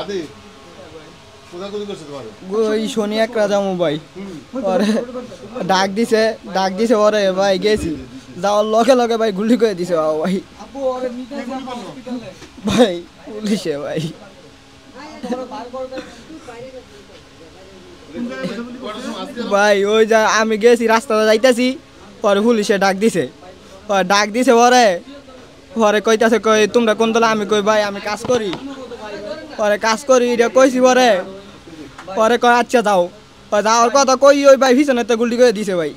আদে ডাক দিছে ডাক দিছে ওরে ভাই গেছি যাওয়ার লগে লগে ভাই গুলি দিছে ভাই ভাই ওই যা আমি গেছি রাস্তাটা যাইতেছি পরে পুলিশে ডাক দিছে ডাক দিছে পরে পরে কইতাছে কই তোমরা কোন দলে আমি কই ভাই আমি কাজ করি পরে কাজ করি এটা কইছি পরে পরে কয় আচ্ছা যাও যাওয়ার কথা কই ওই ভাই পিছনে তো গুলি করে দিছে ভাই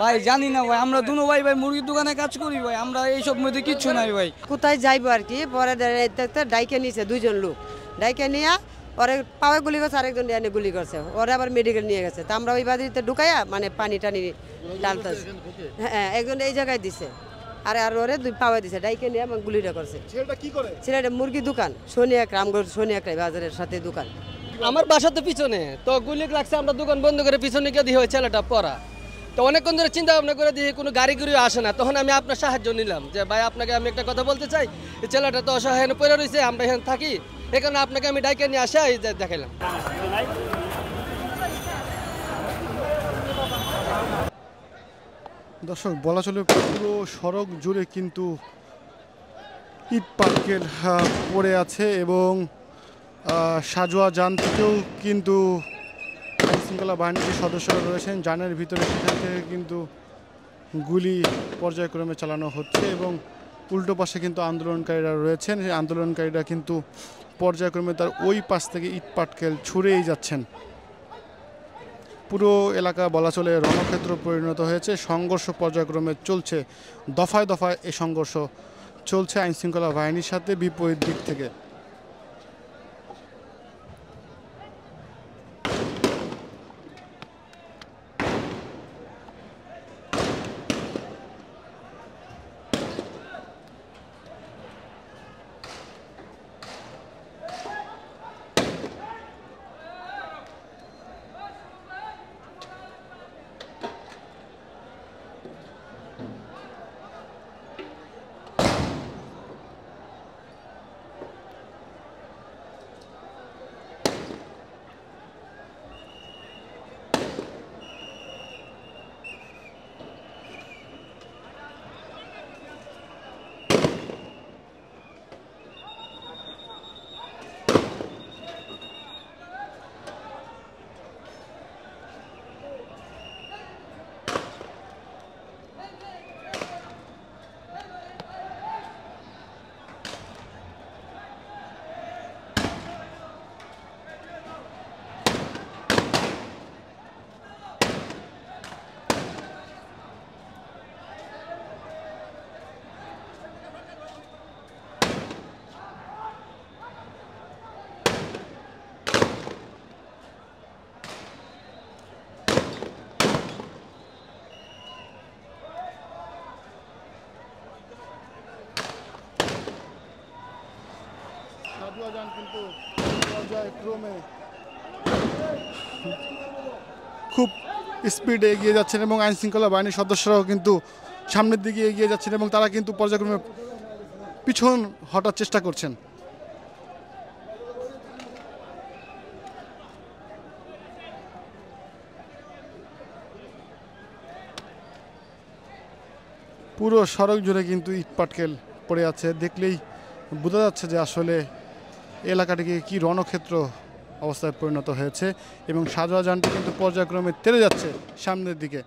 ভাই জানি না ভাই আমরা দুনো ভাই ভাই মুরগির দোকানে কাজ করি ভাই আমরা এইসব মধ্যে কিচ্ছু নাই ভাই কোথায় যাইবো আর কি পরে ডাইকে নিছে দুইজন লোক ডাইকে নিয়া পরে পাওয়া গুলি করছে আরেকজন এনে গুলি করছে ওরে আবার মেডিকেল নিয়ে গেছে তা আমরা ওই বাড়িতে ঢুকাইয়া মানে পানি টানি ডালতেছি হ্যাঁ, হ্যাঁ একজন এই জায়গায় দিছে আর আর ওরে দুই পাওয়া দিছে ডাইকে নিয়ে আমার গুলিটা করছে ছেলেটা কি করে ছেলেটা মুরগি দোকান সোনিয়া রামগড় সোনিয়া বাজারের সাথে দোকান আমার বাসা তো পিছনে তো গুলি লাগছে আমরা দোকান বন্ধ করে পিছনে গিয়ে দিয়ে ছেলেটা পড়া তো অনেকক্ষণ ধরে চিন্তা ভাবনা করে দিয়ে কোনো গাড়ি গুড়িও আসে না তখন আমি আপনার সাহায্য নিলাম যে ভাই আপনাকে আমি একটা কথা বলতে চাই এই ছেলেটা তো অসহায় পড়ে রয়েছে আমরা এখানে থাকি এখানে আপনাকে আমি ডাইকে নিয়ে আসাই দেখাইলাম দর্শক বলা চলে পুরো সড়ক জুড়ে কিন্তু ইট পার্কেল পড়ে আছে এবং সাজোয়া যান থেকেও কিন্তু আইনশৃঙ্খলা বাহিনীর সদস্যরা রয়েছেন যানের ভিতরে সেখান থেকে কিন্তু গুলি পর্যায়ক্রমে চালানো হচ্ছে এবং উল্টো পাশে কিন্তু আন্দোলনকারীরা রয়েছেন আন্দোলনকারীরা কিন্তু পর্যায়ক্রমে তার ওই পাশ থেকে ইট পাটকেল ছুঁড়েই যাচ্ছেন পুরো এলাকা বলা চলে রণক্ষেত্র পরিণত হয়েছে সংঘর্ষ পর্যায়ক্রমে চলছে দফায় দফায় এ সংঘর্ষ চলছে আইনশৃঙ্খলা বাহিনীর সাথে বিপরীত দিক থেকে কিন্তু খুব স্পিডে এগিয়ে যাচ্ছেন এবং আইন শৃঙ্খলা বাহিনীর সদস্যরাও কিন্তু সামনের দিকে এগিয়ে যাচ্ছেন এবং তারা কিন্তু পর্যায়ক্রমে পিছন হটার চেষ্টা করছেন পুরো সড়ক জুড়ে কিন্তু ইট পাটকেল পড়ে আছে দেখলেই বোঝা যাচ্ছে যে আসলে এলাকাটিকে কি রণক্ষেত্র অবস্থায় পরিণত হয়েছে এবং সাজোয়া যানটি কিন্তু পর্যায়ক্রমে তেরে যাচ্ছে সামনের দিকে